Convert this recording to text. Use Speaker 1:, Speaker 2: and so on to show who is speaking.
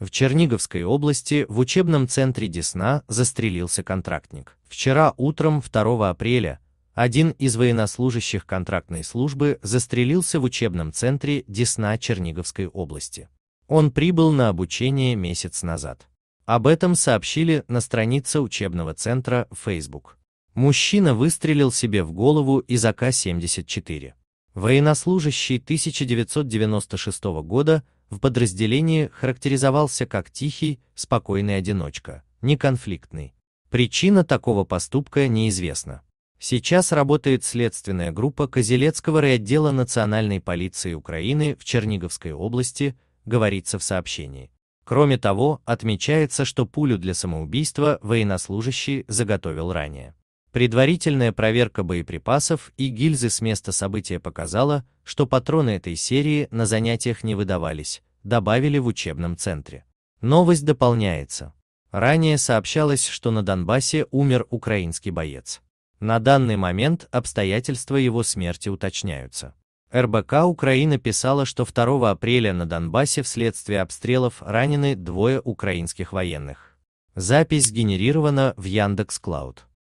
Speaker 1: В Черниговской области в учебном центре Десна застрелился контрактник. Вчера утром 2 апреля один из военнослужащих контрактной службы застрелился в учебном центре Десна Черниговской области. Он прибыл на обучение месяц назад. Об этом сообщили на странице учебного центра Facebook. Мужчина выстрелил себе в голову из АК-74. Военнослужащий 1996 года в подразделении характеризовался как тихий, спокойный одиночка, неконфликтный. Причина такого поступка неизвестна. Сейчас работает следственная группа Козелецкого райотдела Национальной полиции Украины в Черниговской области, говорится в сообщении. Кроме того, отмечается, что пулю для самоубийства военнослужащий заготовил ранее. Предварительная проверка боеприпасов и гильзы с места события показала, что патроны этой серии на занятиях не выдавались, добавили в учебном центре. Новость дополняется. Ранее сообщалось, что на Донбассе умер украинский боец. На данный момент обстоятельства его смерти уточняются. РБК Украина писала, что 2 апреля на Донбассе вследствие обстрелов ранены двое украинских военных. Запись сгенерирована в Яндекс.Клауд.